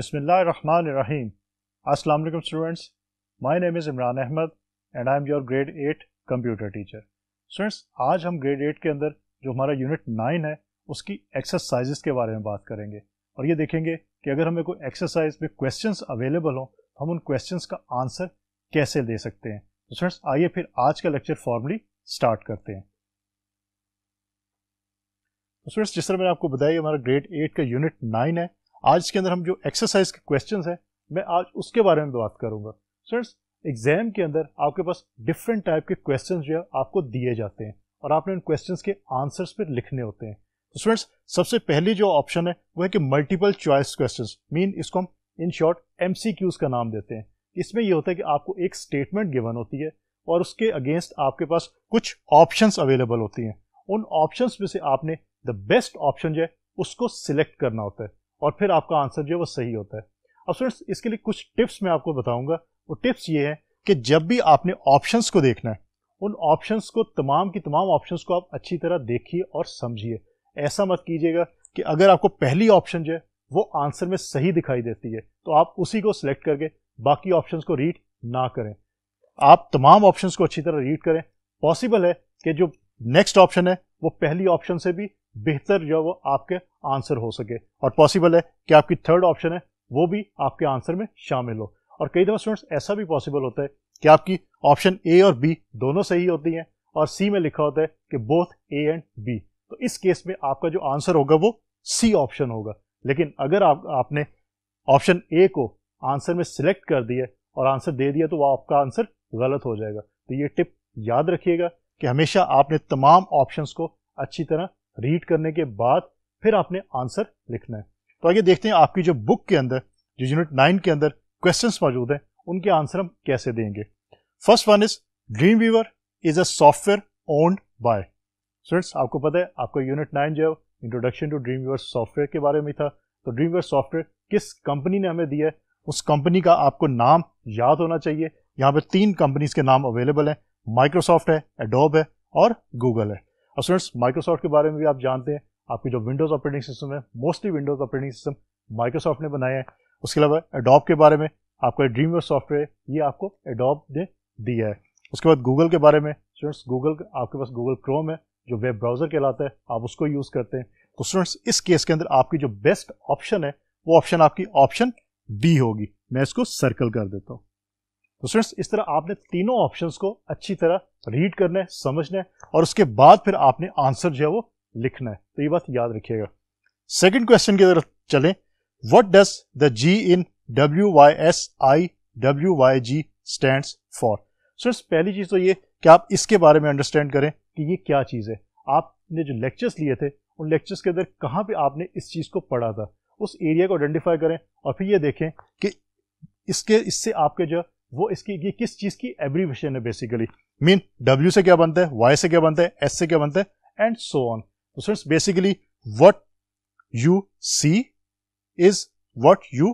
ar-Rahim. Assalamu alaikum students. My name is Imran Ahmed and I am your grade 8 computer teacher. Students, आज हम grade 8 के अंदर जो हमारा unit 9 है उसकी exercises के बारे में बात करेंगे और ये देखेंगे कि अगर हमें कोई exercise में questions available हों तो हम उन questions का answer कैसे दे सकते हैं तो स्टूडेंट्स आइए फिर आज का लेक्चर फॉर्मली स्टार्ट करते हैं तो स्टूडेंट्स जिस तरह मैंने आपको बताया हमारा grade 8 का unit 9 है आज के अंदर हम जो एक्सरसाइज के क्वेश्चन है मैं आज उसके बारे में बात करूंगा फ्रेंड्स एग्जाम के अंदर आपके पास डिफरेंट टाइप के क्वेश्चन जो है आपको दिए जाते हैं और आपने उन क्वेश्चन के आंसर्स पर लिखने होते हैं तो स्टूडेंट्स सबसे पहली जो ऑप्शन है वो है कि मल्टीपल चॉइस क्वेश्चन मीन इसको हम इन शॉर्ट एम का नाम देते हैं इसमें यह होता है कि आपको एक स्टेटमेंट गिवन होती है और उसके अगेंस्ट आपके पास कुछ ऑप्शंस अवेलेबल होती हैं उन ऑप्शंस में से आपने द बेस्ट ऑप्शन जो है उसको सिलेक्ट करना होता है और फिर आपका आंसर जो है वो सही होता है अब फ्रेंड्स इसके लिए कुछ टिप्स मैं आपको बताऊंगा वो टिप्स ये है कि जब भी आपने ऑप्शंस को देखना है उन ऑप्शंस को तमाम की तमाम ऑप्शंस को आप अच्छी तरह देखिए और समझिए ऐसा मत कीजिएगा कि अगर आपको पहली ऑप्शन जो है वो आंसर में सही दिखाई देती है तो आप उसी को सिलेक्ट करके बाकी ऑप्शंस को रीड ना करें आप तमाम ऑप्शंस को अच्छी तरह रीड करें पॉसिबल है कि जो नेक्स्ट ऑप्शन है वो पहली ऑप्शन से भी बेहतर जो है वो आपके आंसर हो सके और पॉसिबल है कि आपकी थर्ड ऑप्शन है वो भी आपके आंसर में शामिल हो और कई दफ़ा स्टूडेंट्स ऐसा भी पॉसिबल होता है कि आपकी ऑप्शन ए और बी दोनों सही होती हैं और सी में लिखा होता है कि बोथ ए एंड बी तो इस केस में आपका जो आंसर होगा वो सी ऑप्शन होगा लेकिन अगर आप आपने ऑप्शन ए को आंसर में सिलेक्ट कर दिया और आंसर दे दिया तो वह आपका आंसर गलत हो जाएगा तो ये टिप याद रखिएगा कि हमेशा आपने तमाम ऑप्शंस को अच्छी तरह रीड करने के बाद फिर आपने आंसर लिखना है तो आगे देखते हैं आपकी जो बुक के अंदर जो यूनिट नाइन के अंदर क्वेश्चंस मौजूद हैं उनके आंसर हम कैसे देंगे first one is Dreamweaver is a software owned by students आपको पता है आपका यूनिट नाइन जो introduction to Dreamweaver software के बारे में था तो ड्रीम व्यूअर सॉफ्टवेयर किस कंपनी ने हमें दिया है उस कंपनी का आपको नाम याद होना चाहिए यहाँ पर तीन कंपनीज के नाम अवेलेबल हैं माइक्रोसॉफ्ट है एडोब है और गूगल है और स्टूडेंट्स माइक्रोसॉफ्ट के बारे में भी आप जानते हैं आपकी जो विंडोज़ ऑपरेटिंग सिस्टम है mostly Windows operating system Microsoft ने बनाया है उसके अलावा एडोप के बारे में आपका ड्रीम सॉफ्टवेयर ये आपको एडोप ने दिया है उसके बाद गूगल के बारे में स्टूडेंट्स गूगल आपके पास गूगल क्रोम है जो वेब ब्राउज़र कहलाता है आप उसको यूज़ करते हैं तो स्टूडेंट्स इस केस के अंदर आपकी जो बेस्ट ऑप्शन है वो ऑप्शन आपकी ऑप्शन बी होगी मैं इसको सर्कल कर देता हूँ तो फ्रेंड्स इस तरह आपने तीनों ऑप्शंस को अच्छी तरह रीड करना है समझना है और उसके बाद फिर आपने आंसर जो है वो लिखना है तो ये बात याद रखिएगा सेकंड क्वेश्चन की तरफ चलें what does the G in W Y S I W Y G stand for friends पहली चीज तो ये कि आप इसके बारे में अंडरस्टैंड करें कि ये क्या चीज़ है आपने जो लेक्चर्स लिए थे उन लेक्चर्स के अंदर कहाँ पे आपने इस चीज़ को पढ़ा था उस एरिया को आइडेंटिफाई करें और फिर ये देखें कि इसके इससे आपके जो वो इसकी ये किस चीज़ की एब्रीवेशन है बेसिकली मीन डब्ल्यू से क्या बनता है वाई से क्या बनता है एस से क्या बनता है एंड सो ऑन तो friends basically what you see is what you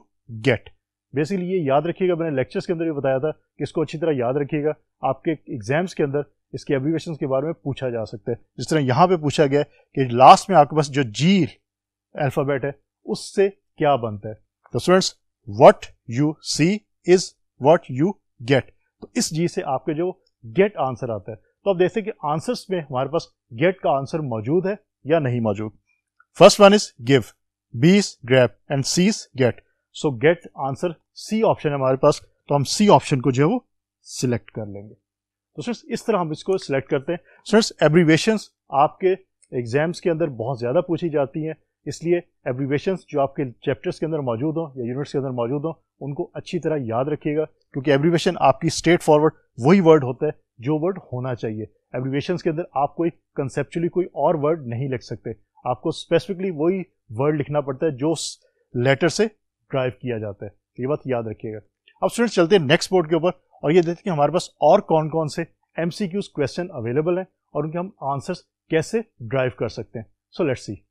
get basically ये याद रखिएगा मैंने लेक्चर्स के अंदर भी बताया था कि इसको अच्छी तरह याद रखिएगा आपके एग्जाम्स के अंदर इसके एब्रीवेशन के बारे में पूछा जा सकता है जिस तरह यहां पर पूछा गया कि लास्ट में आपके पास जो जी एल्फाबेट है उससे क्या बनता है तो students what you see is what you get तो इस जी से आपके जो गेट आंसर आता है तो आप देखते हैं कि आंसर्स में हमारे पास गेट का आंसर मौजूद है या नहीं मौजूद first one is give be grape and sees get so get answer C option है हमारे पास तो हम सी ऑप्शन को जो है वो सिलेक्ट कर लेंगे तो सर इस तरह हम इसको सिलेक्ट करते हैं सर एब्रीवेशन आपके एग्जाम्स के अंदर बहुत ज़्यादा पूछी जाती हैं इसलिए एब्रीवेशन जो आपके चैप्टर्स के अंदर मौजूद हों या यूनिट्स के अंदर मौजूद हों उनको अच्छी तरह याद रखिएगा क्योंकि एब्रीवेशन आपकी स्ट्रेट फॉरवर्ड वही वर्ड होता है जो वर्ड होना चाहिए एब्रीवेशन के अंदर आप कोई कंसेप्चुअली कोई और वर्ड नहीं लिख सकते आपको स्पेसिफिकली वही वर्ड लिखना पड़ता है जो लेटर से ड्राइव किया जाता है तो ये बात याद रखिएगा अब स्टूडेंट्स चलते हैं नेक्स्ट बोर्ड के ऊपर और ये देखते हैं कि हमारे पास और कौन कौन से एम क्वेश्चन अवेलेबल हैं और उनके हम आंसर्स कैसे ड्राइव कर सकते हैं so let's see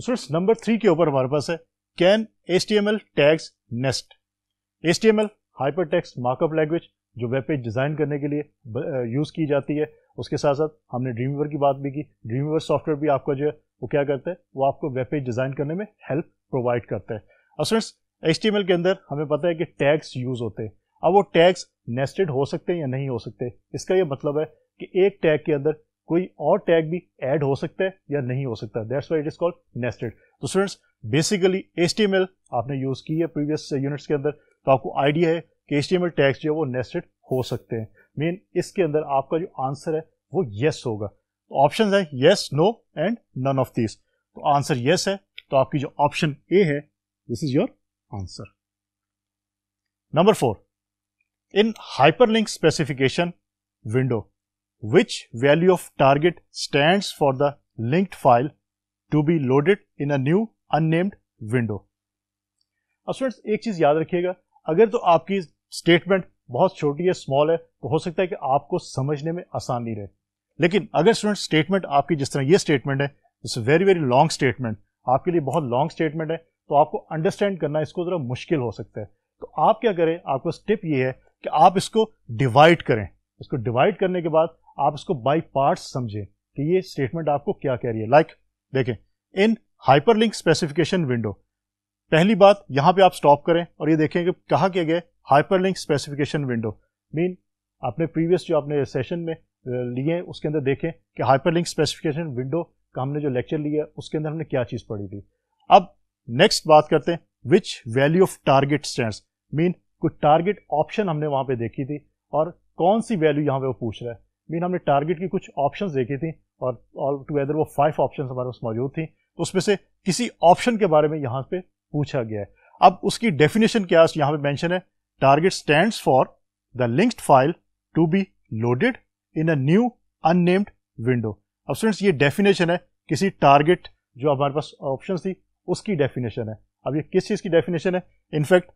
students number three के ऊपर हमारे पास है can S T M L tags nest S T M L hyper text markup language जो वेब पेज डिज़ाइन करने के लिए यूज़ की जाती है उसके साथ साथ हमने ड्रीमवर की बात भी की ड्रीमवर सॉफ्टवेयर भी आपका जो है वो क्या करता है वो आपको वेब पेज डिज़ाइन करने में हेल्प प्रोवाइड करता है अब स्टूडेंट्स एल के अंदर हमें पता है कि टैग्स यूज़ होते हैं अब वो टैग्स नेस्टेड हो सकते हैं या नहीं हो सकते इसका ये मतलब है कि एक टैग के अंदर कोई और टैग भी ऐड हो सकता है या नहीं हो सकता that's why it is called nested तो स्टूडेंट्स बेसिकली एस आपने यूज़ की है प्रीवियस यूनिट्स के अंदर तो आपको आइडिया है कि एच टैग्स जो है वो नेस्टेड हो सकते हैं मेन इसके अंदर आपका जो आंसर है वो येस होगा तो ऑप्शन है yes no and none of this तो आंसर येस है तो आपकी जो ऑप्शन ए है this is your answer number four in hyperlink specification window which value of target stands for the linked file to be loaded in a new unnamed window. अब students एक चीज याद रखिएगा अगर तो आपकी स्टेटमेंट बहुत छोटी है स्मॉल है तो हो सकता है कि आपको समझने में आसान नहीं रहे लेकिन अगर स्टूडेंट स्टेटमेंट आपकी जिस तरह ये स्टेटमेंट है it's very very long statement आपके लिए बहुत लॉन्ग स्टेटमेंट है तो आपको अंडरस्टैंड करना इसको ज़रा मुश्किल हो सकता है तो आप क्या करें आपको स्टेप ये है कि आप इसको डिवाइड करें इसको डिवाइड करने के बाद आप इसको बाई पार्ट समझें कि ये स्टेटमेंट आपको क्या कह रही है लाइक like, देखें इन हाइपरलिंक स्पेसिफिकेशन विंडो पहली बात यहां पे आप स्टॉप करें और ये देखें कि कहा क्या गया हाइपरलिंक स्पेसिफिकेशन विंडो मीन आपने प्रीवियस जो आपने सेशन में लिए उसके अंदर देखें कि हाइपरलिंक स्पेसिफिकेशन विंडो का हमने जो लेक्चर लिया उसके अंदर हमने क्या चीज़ पढ़ी थी अब नेक्स्ट बात करते हैं which value of target stand mean कुछ टारगेट ऑप्शन हमने वहां पे देखी थी और कौन सी वैल्यू यहां पे वो पूछ रहा है मीन हमने टारगेट की कुछ ऑप्शन देखी थी और ऑल टूगेदर वो फाइव ऑप्शन हमारे पास मौजूद थी तो उसमें से किसी ऑप्शन के बारे में यहाँ पे पूछा गया है अब उसकी डेफिनेशन क्या यहाँ पे मैंशन है target stand for the linked file to be loaded in a new unnamed window अब स्टूडेंट्स ये डेफिनेशन है किसी टारगेट जो हमारे पास ऑप्शन थी उसकी डेफिनेशन है अब ये किस चीज़ की डेफिनेशन है इनफैक्ट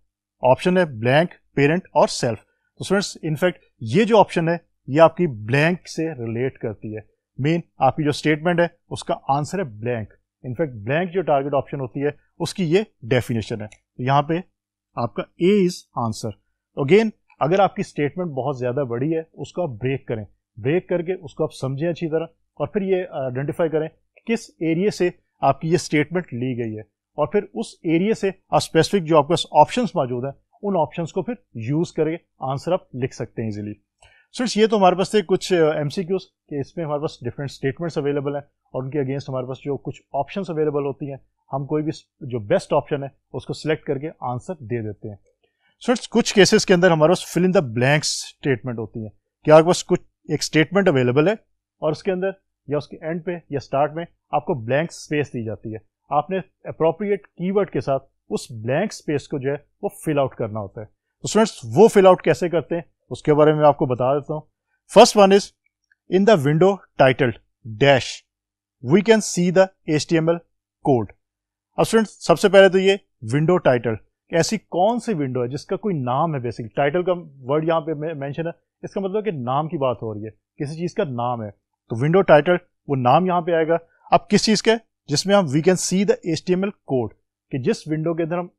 ऑप्शन है ब्लैंक पेरेंट और सेल्फ तो स्टूडेंट्स इनफैक्ट ये जो ऑप्शन है ये आपकी ब्लैंक से रिलेट करती है मेन आपकी जो स्टेटमेंट है उसका आंसर है ब्लैंक इनफैक्ट ब्लैंक जो टारगेट ऑप्शन होती है उसकी ये डेफिनेशन है तो यहाँ पे आपका ए इज आंसर अगेन अगर आपकी स्टेटमेंट बहुत ज़्यादा बड़ी है उसको आप ब्रेक करें ब्रेक करके उसको आप समझें अच्छी तरह और फिर ये आइडेंटिफाई uh, करें किस एरिए से आपकी ये स्टेटमेंट ली गई है और फिर उस एरिए से आप स्पेसिफिक जो आपके पास ऑप्शन मौजूद हैं उन ऑप्शन को फिर यूज़ करके आंसर आप लिख सकते हैं इजिली सिर्फ ये तो हमारे पास थे कुछ एम uh, के इसमें हमारे पास डिफरेंट स्टेटमेंट्स अवेलेबल हैं और उनके अगेंस्ट हमारे पास जो कुछ ऑप्शन अवेलेबल होती हैं हम कोई भी जो बेस्ट ऑप्शन है उसको सिलेक्ट करके आंसर दे देते हैं सो so, कुछ केसेस के अंदर हमारे पास fill in the blanks statement होती है कि आपके पास कुछ एक स्टेटमेंट अवेलेबल है और उसके अंदर या उसके एंड पे या स्टार्ट में आपको ब्लैंक स्पेस दी जाती है आपने अप्रोप्रिएट की के साथ उस ब्लैंक स्पेस को जो है वो फिल आउट करना होता है तो स्टूडेंट्स वो फिल आउट कैसे करते हैं उसके बारे में आपको बता देता हूं first one is in the window titled dash we can see the L code अब स्टूडेंट सबसे पहले तो ये विंडो टाइटल ऐसी कौन सी विंडो है जिसका कोई नाम है बेसिकली टाइटल का वर्ड यहाँ पे मेंशन है इसका मतलब कि नाम की बात हो रही है किसी चीज़ का नाम है तो विंडो टाइटल वो नाम यहाँ पे आएगा अब किस चीज़ के जिसमें हम we can see the L code कि जिस विंडो के अंदर हम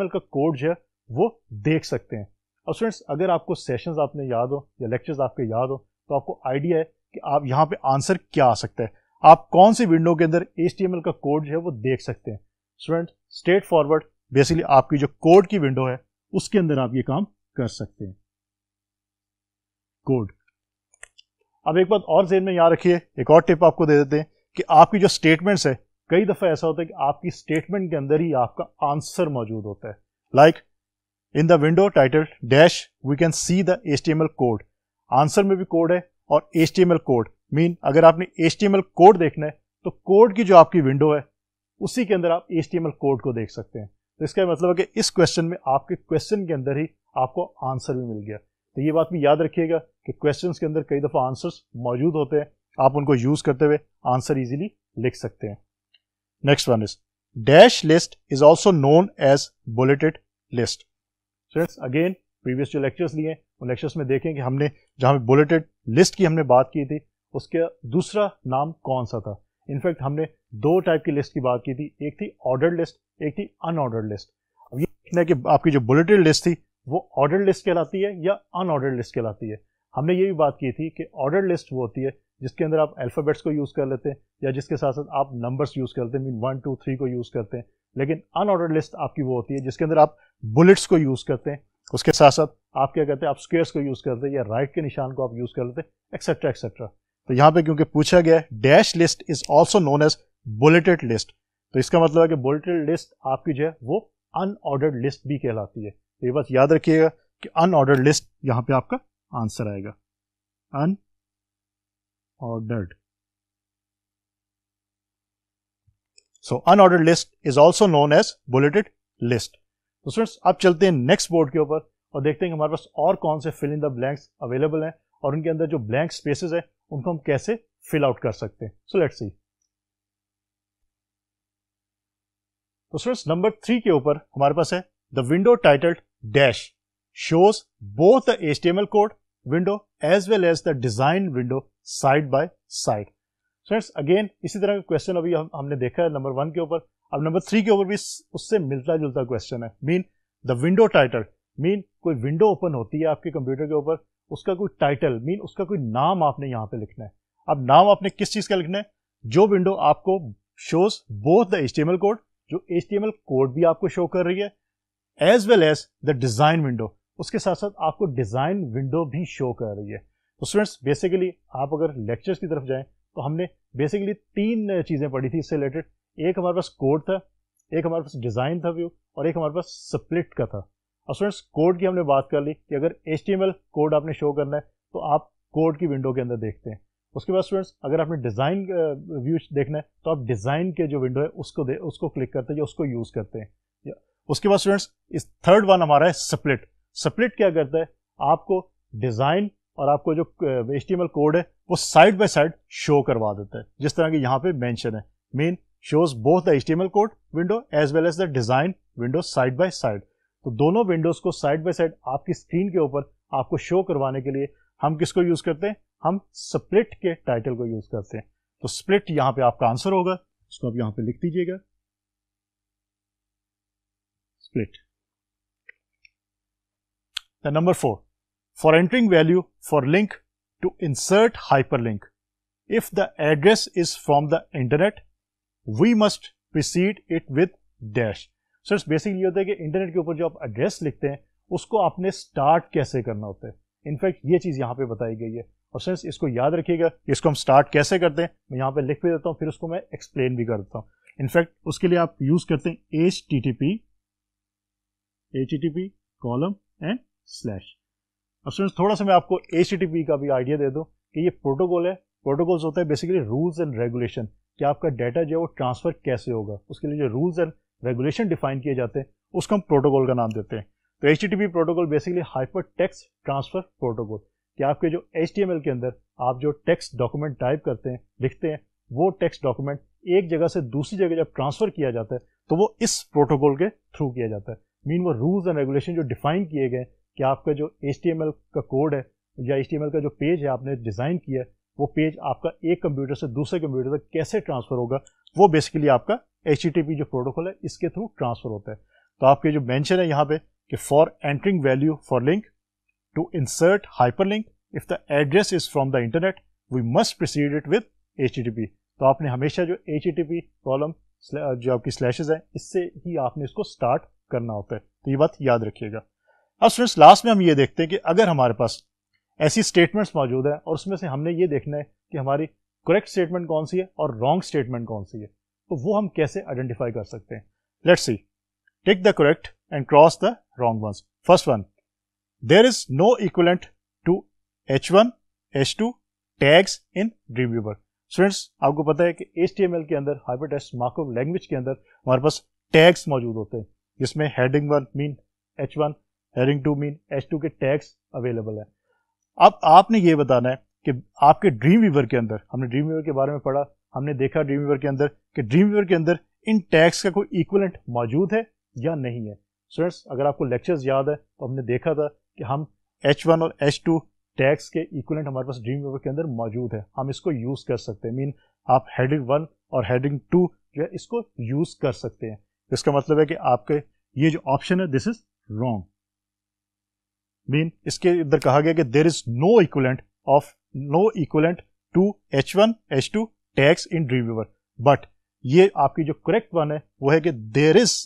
एल का कोड जो है वो देख सकते हैं अब स्टूडेंट्स अगर आपको सेशंस आपने याद हो या लेक्चर्स आपके याद हो तो आपको आइडिया है कि आप यहाँ पे आंसर क्या आ सकता है आप कौन सी विंडो के अंदर एस का कोड जो है वो देख सकते हैं स्टूडेंट स्ट्रेट फॉरवर्ड बेसिकली आपकी जो कोड की विंडो है उसके अंदर आप ये काम कर सकते हैं कोड अब एक बात और जेन में याद रखिए एक और टिप आपको दे देते हैं कि आपकी जो स्टेटमेंट्स है कई दफ़ा ऐसा होता है कि आपकी स्टेटमेंट के अंदर ही आपका आंसर मौजूद होता है like like, in the window title dash we can see the H code answer में भी कोड है और एच कोड मीन अगर आपने एच कोड देखना है तो कोड की जो आपकी विंडो है उसी के अंदर आप एच कोड को देख सकते हैं तो इसका मतलब है कि इस क्वेश्चन में आपके क्वेश्चन के अंदर ही आपको आंसर भी मिल गया तो ये बात भी याद रखिएगा कि क्वेश्चन के अंदर कई दफ़ा आंसर्स मौजूद होते हैं आप उनको यूज करते हुए आंसर इजीली लिख सकते हैं next one is dash list is also known as bulleted list students again previous जो लेक्चर्स लिए हैं उन लेक्चर्स में देखें कि हमने जहाँ पे बुलेटेड लिस्ट की हमने बात की थी उसका दूसरा नाम कौन सा था इनफैक्ट हमने दो टाइप की लिस्ट की बात की थी एक थी ऑर्डर लिस्ट एक थी अनऑर्डर लिस्ट अब ये देखना है कि आपकी जो बुलेटेड लिस्ट थी वो ऑर्डर लिस्ट कहलाती है या अनऑर्डर लिस्ट कहलाती है हमने ये भी बात की थी कि ऑर्डर लिस्ट वो होती है जिसके अंदर आप अल्फ़ाबेट्स को यूज़ कर लेते हैं या जिसके साथ साथ आप नंबर्स यूज़ करते हैं मीन वन टू थ्री को यूज़ करते हैं लेकिन अनऑर्डर लिस्ट आपकी वो होती है जिसके अंदर आप बुलेट्स को यूज़ करते हैं उसके साथ साथ आप क्या कहते हैं आप स्केयर्स को यूज़ करते हैं या राइट के निशान को आप यूज़ कर लेते हैं एक्सेट्रा एक्सेट्रा तो यहाँ पे क्योंकि पूछा गया dash list is also known as bulleted list तो इसका मतलब है कि बुलेटेड लिस्ट आपकी जो है वो अनऑर्डर्ड लिस्ट भी कहलाती है तो ये बात याद रखिएगा कि अनऑर्डर्ड लिस्ट यहाँ पे आपका आंसर आएगा ordered so unordered list is also known as bulleted list तो फ्रेंड्स आप चलते हैं नेक्स्ट बोर्ड के ऊपर और देखते हैं कि हमारे पास और कौन से fill in the blanks available हैं और उनके अंदर जो ब्लैंक स्पेसेस हैं उनको हम कैसे फिल आउट कर सकते हैं सो लेट्स सी तो फ्रेंड्स नंबर थ्री के ऊपर हमारे पास है the window titled dash shows both the HTML code window as well as the design window side by side friends again इसी तरह का क्वेश्चन अभी हम, हमने देखा है नंबर वन के ऊपर अब नंबर थ्री के ऊपर भी उससे मिलता जुलता क्वेश्चन है mean the window title mean कोई विंडो ओपन होती है आपके कंप्यूटर के ऊपर उसका कोई टाइटल मीन उसका कोई नाम आपने यहाँ पे लिखना है अब नाम आपने किस चीज़ का लिखना है जो विंडो आपको shows both the H code जो एच कोड भी आपको शो कर रही है as well as the design window उसके साथ साथ आपको डिज़ाइन विंडो भी शो कर रही है तो स्टूडेंट्स बेसिकली आप अगर लेक्चर्स की तरफ जाएं तो हमने बेसिकली तीन चीज़ें पढ़ी थी इससे रिलेटेड एक हमारे पास कोड था एक हमारे पास डिज़ाइन था व्यू और एक हमारे पास स्प्लिट का था और स्टूडेंट्स कोड की हमने बात कर ली कि अगर एच कोड आपने शो करना है तो आप कोड की विंडो के अंदर देखते हैं उसके बाद स्टूडेंट्स अगर आपने डिज़ाइन व्यू देखना है तो आप डिज़ाइन के जो विंडो है उसको दे उसको क्लिक करते हैं या उसको यूज़ करते हैं उसके बाद स्टूडेंट्स इस थर्ड वन हमारा है स्प्लिट स्प्लिट क्या करता है आपको डिज़ाइन और आपको जो एच कोड है वो साइड बाय साइड शो करवा देता है जिस तरह की यहाँ पे मेंशन है main shows both the HTML code window as well as the design window side by side. तो दोनों windows को साइड by साइड आपकी स्क्रीन के ऊपर आपको शो करवाने के लिए हम किसको यूज करते हैं हम स्प्लिट के टाइटल को यूज करते हैं तो स्प्लिट यहां पे आपका आंसर होगा इसको आप यहां पे लिख दीजिएगा split The number four for entering value for link to insert hyperlink. If the address is from the internet we must precede it with dash sir basically होता है कि इंटरनेट के ऊपर जो आप एड्रेस लिखते हैं उसको आपने स्टार्ट कैसे करना होता है इनफैक्ट ये चीज़ यहाँ पे बताई गई है और सर इसको याद रखिएगा इसको हम स्टार्ट कैसे करते हैं मैं यहाँ पे लिख भी देता हूँ फिर उसको मैं एक्सप्लेन भी कर देता हूँ इनफैक्ट उसके लिए आप यूज़ करते हैं H T T P H T P column and slash अब स्टूडेंट्स थोड़ा सा मैं आपको एच टी टी पी का भी आइडिया दे दूँ कि ये प्रोटोकॉल है प्रोटोकॉल्स होता है बेसिकली रूल्स एंड रेगुलेशन कि आपका डाटा जो है वो ट्रांसफ़र कैसे होगा उसके लिए जो रूल्स एंड रेगुलेशन डिफाइन किए जाते हैं उसको हम प्रोटोकॉल का नाम देते हैं तो H protocol basically hyper text transfer protocol कि आपके जो एच के अंदर आप जो टेक्स्ट डॉक्यूमेंट टाइप करते हैं लिखते हैं वो टेक्स्ट डॉक्यूमेंट एक जगह से दूसरी जगह जब ट्रांसफ़र किया जाता है तो वो इस प्रोटोकॉल के थ्रू किया जाता है मीन वो रूल्स एंड रेगुलेशन जो डिफाइन किए गए कि आपका जो एच का कोड है या एच का जो पेज है आपने डिज़ाइन किया है वो पेज आपका एक कंप्यूटर से दूसरे कंप्यूटर तक कैसे ट्रांसफ़र होगा वो बेसिकली आपका एच जो प्रोटोकॉल है इसके थ्रू ट्रांसफ़र होता है तो आपके जो मैंशन है यहाँ पे कि for entering value for link to insert hyperlink if the address is from the internet we must proceed it with H तो आपने हमेशा जो एच कॉलम जो आपकी स्लैशेज है इससे ही आपने इसको स्टार्ट करना होता है तो ये बात याद रखिएगा अब फ्रेंड्स लास्ट में हम ये देखते हैं कि अगर हमारे पास ऐसी स्टेटमेंट्स मौजूद हैं और उसमें से हमने ये देखना है कि हमारी करेक्ट स्टेटमेंट कौन सी है और रॉन्ग स्टेटमेंट कौन सी है तो वो हम कैसे आइडेंटिफाई कर सकते हैं let's see take the correct and cross the wrong ones first one there is no equivalent to H one H two tags in Dreamweaver students आपको पता है कि एच टी एम एल के अंदर हाइपर टेस्ट मार्को लैंग्वेज के अंदर हमारे पास tags मौजूद होते हैं जिसमें heading one mean H one heading two mean H two के टैग्स अवेलेबल है अब आपने ये बताना है कि आपके ड्रीम वीवर के अंदर हमने ड्रीम वीवर के बारे में पढ़ा हमने देखा ड्रीम वीवर के अंदर कि ड्रीम वीवर के अंदर इन टैक्स का कोई इक्वलेंट मौजूद है या नहीं है स्टूडेंट्स अगर आपको लेक्चर्स याद है तो हमने देखा था कि हम एच वन और एच टू टैक्स के इक्वलेंट हमारे पास ड्रीम वीवर के अंदर मौजूद है हम इसको यूज़ कर सकते हैं मीन आप हेडिंग वन और हेडिंग टू जो है इसको यूज़ कर सकते हैं इसका मतलब है कि आपके ये जो ऑप्शन है दिस इज़ रॉन्ग मीन इसके इधर कहा गया कि there is no equivalent of no equivalent to H one H two tags in reviewer but ये आपकी जो करेक्ट वन है वो है कि there is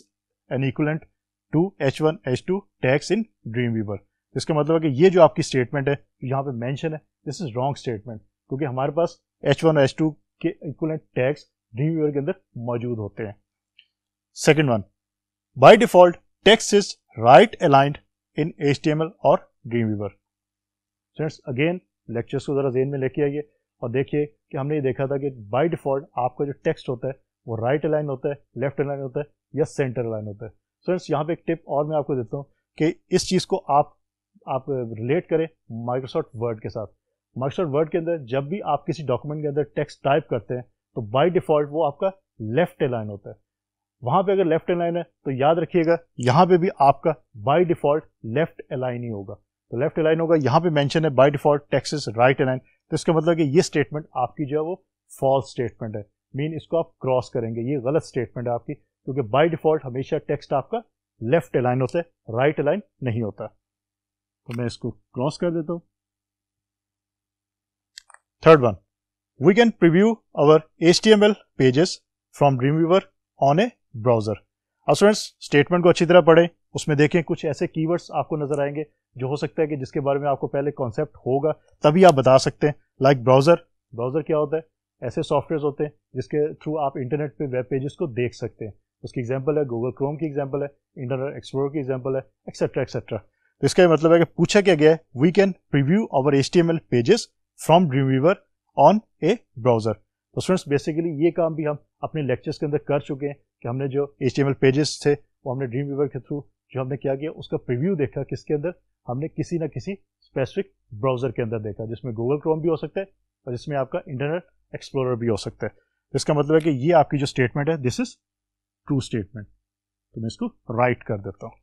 an equivalent to H one H two tags in Dreamweaver इसका मतलब है कि ये जो आपकी स्टेटमेंट है यहाँ पे मेंशन है दिस इज रॉन्ग स्टेटमेंट क्योंकि हमारे पास एच वन एच टू के इक्वलेंट टैक्स ड्रीम वीवर के अंदर मौजूद होते हैं second one by default text is right aligned in L और वीवर फ्रेंड्स अगेन लेक्चर्स को जरा जेन में लेके आइए और देखिए कि हमने ये देखा था कि बाय डिफॉल्ट आपका जो टेक्स्ट होता है वो राइट अलाइन होता है लेफ्ट अलाइन होता है या सेंटर अलाइन होता है फ्रेंड्स यहाँ पे एक टिप और मैं आपको देता हूँ कि इस चीज़ को आप आप रिलेट करें माइक्रोसॉफ्ट वर्ड के साथ माइक्रोसॉफ्ट वर्ड के अंदर जब भी आप किसी डॉक्यूमेंट के अंदर टेक्स्ट टाइप करते हैं तो बाई डिफॉल्ट वो आपका लेफ्ट अलाइन होता है वहां पे अगर लेफ्ट अलाइन है तो याद रखिएगा यहां पे भी आपका बाई डिफॉल्ट लेफ्ट अलाइन ही होगा तो लेफ्ट अलाइन होगा यहां पे मेंशन है by default text is right align तो इसका मतलब कि ये स्टेटमेंट आपकी जो है वो फॉल्स स्टेटमेंट है मीन इसको आप क्रॉस करेंगे ये गलत स्टेटमेंट है आपकी क्योंकि बाय डिफॉल्ट हमेशा टेक्स्ट आपका लेफ्ट अलाइन होता है राइट right अलाइन नहीं होता तो मैं इसको क्रॉस कर देता हूं third one we can preview our H T M L pages from remover on a browser अब स्टूडेंट्स स्टेटमेंट को अच्छी तरह पढ़ें उसमें देखें कुछ ऐसे कीवर्ड्स आपको नजर आएंगे जो हो सकता है कि जिसके बारे में आपको पहले कॉन्सेप्ट होगा तभी आप बता सकते हैं लाइक ब्राउज़र ब्राउज़र क्या होता है ऐसे सॉफ्टवेयर होते हैं जिसके थ्रू आप इंटरनेट पे वेब पेजेस को देख सकते हैं उसकी एग्जाम्पल है गूगल क्रोम की एग्जाम्पल है इंटरनेट एक्सप्लोर की एग्जाम्पल है एक्सेट्रा एक्सेट्रा तो इसका मतलब है कि पूछा क्या गया है we can preview our H pages from Dreamweaver on a browser तो स्टूडेंट्स बेसिकली ये काम भी हम अपने लेक्चर्स के अंदर कर चुके हैं कि हमने जो एच टी पेजेस थे वो हमने ड्रीम व्यूवर के थ्रू जो हमने क्या किया उसका प्रिव्यू देखा किसके अंदर हमने किसी ना किसी स्पेसिफिक ब्राउजर के अंदर देखा जिसमें गूगल क्रोम भी हो सकता है और जिसमें आपका इंटरनेट एक्सप्लोरर भी हो सकता है तो इसका मतलब है कि ये आपकी जो स्टेटमेंट है दिस इज ट्रू स्टेटमेंट तो मैं इसको राइट कर देता हूँ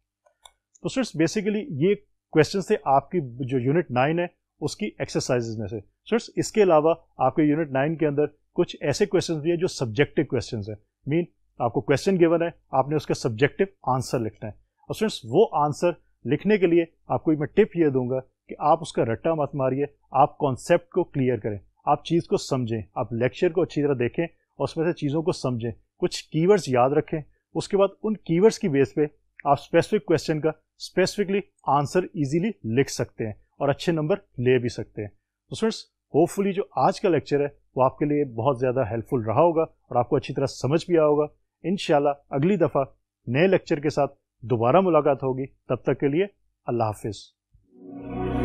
तो स्टूडेंट्स बेसिकली ये क्वेश्चन थे आपकी जो यूनिट नाइन है उसकी एक्सरसाइजेज में से स्टूडेंट्स इसके अलावा आपके यूनिट नाइन के अंदर कुछ ऐसे क्वेश्चन भी है जो सब्जेक्टिव क्वेश्चन है मीन आपको क्वेश्चन गिवन है आपने उसका सब्जेक्टिव आंसर लिखना है और स्टूडेंट्स वो आंसर लिखने के लिए आपको मैं टिप ये दूंगा कि आप उसका रट्टा मत मारिए आप कॉन्सेप्ट को क्लियर करें आप चीज़ को समझें आप लेक्चर को अच्छी तरह देखें और उसमें से चीज़ों को समझें कुछ कीवर्ड्स याद रखें उसके बाद उन कीवर्ड्स की बेस पे आप स्पेसिफिक क्वेश्चन का स्पेसिफिकली आंसर इजीली लिख सकते हैं और अच्छे नंबर ले भी सकते हैं तो स्टूडेंट्स होपफुली जो आज का लेक्चर है वो आपके लिए बहुत ज़्यादा हेल्पफुल रहा होगा और आपको अच्छी तरह समझ भी आया होगा इन अगली दफ़ा नए लेक्चर के साथ दोबारा मुलाकात होगी तब तक के लिए अल्लाह हाफिज़